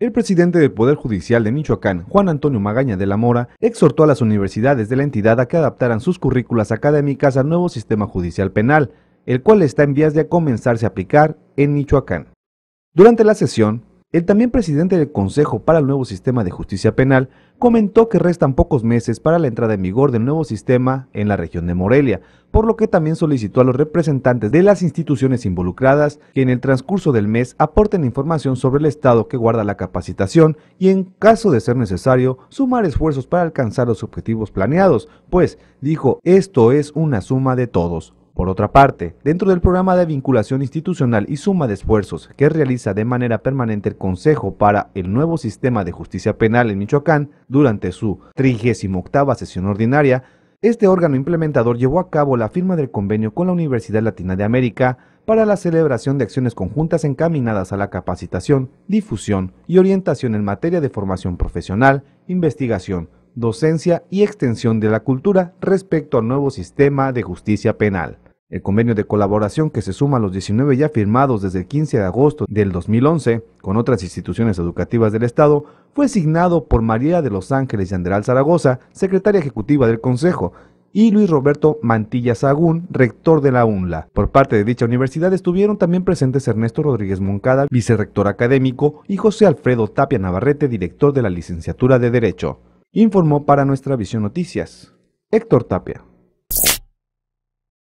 El presidente del Poder Judicial de Michoacán, Juan Antonio Magaña de la Mora, exhortó a las universidades de la entidad a que adaptaran sus currículas académicas al nuevo sistema judicial penal, el cual está en vías de comenzarse a aplicar en Michoacán. Durante la sesión, el también presidente del Consejo para el Nuevo Sistema de Justicia Penal comentó que restan pocos meses para la entrada en vigor del nuevo sistema en la región de Morelia, por lo que también solicitó a los representantes de las instituciones involucradas que en el transcurso del mes aporten información sobre el estado que guarda la capacitación y en caso de ser necesario sumar esfuerzos para alcanzar los objetivos planeados, pues, dijo, esto es una suma de todos. Por otra parte, dentro del programa de vinculación institucional y suma de esfuerzos que realiza de manera permanente el Consejo para el nuevo sistema de justicia penal en Michoacán durante su 38 sesión ordinaria, este órgano implementador llevó a cabo la firma del convenio con la Universidad Latina de América para la celebración de acciones conjuntas encaminadas a la capacitación, difusión y orientación en materia de formación profesional, investigación, docencia y extensión de la cultura respecto al nuevo sistema de justicia penal. El convenio de colaboración que se suma a los 19 ya firmados desde el 15 de agosto del 2011 con otras instituciones educativas del Estado fue signado por María de Los Ángeles Yanderal Zaragoza, secretaria ejecutiva del Consejo, y Luis Roberto Mantilla Sagún, rector de la UNLA. Por parte de dicha universidad estuvieron también presentes Ernesto Rodríguez Moncada, vicerrector académico, y José Alfredo Tapia Navarrete, director de la licenciatura de Derecho. Informó para nuestra Visión Noticias, Héctor Tapia.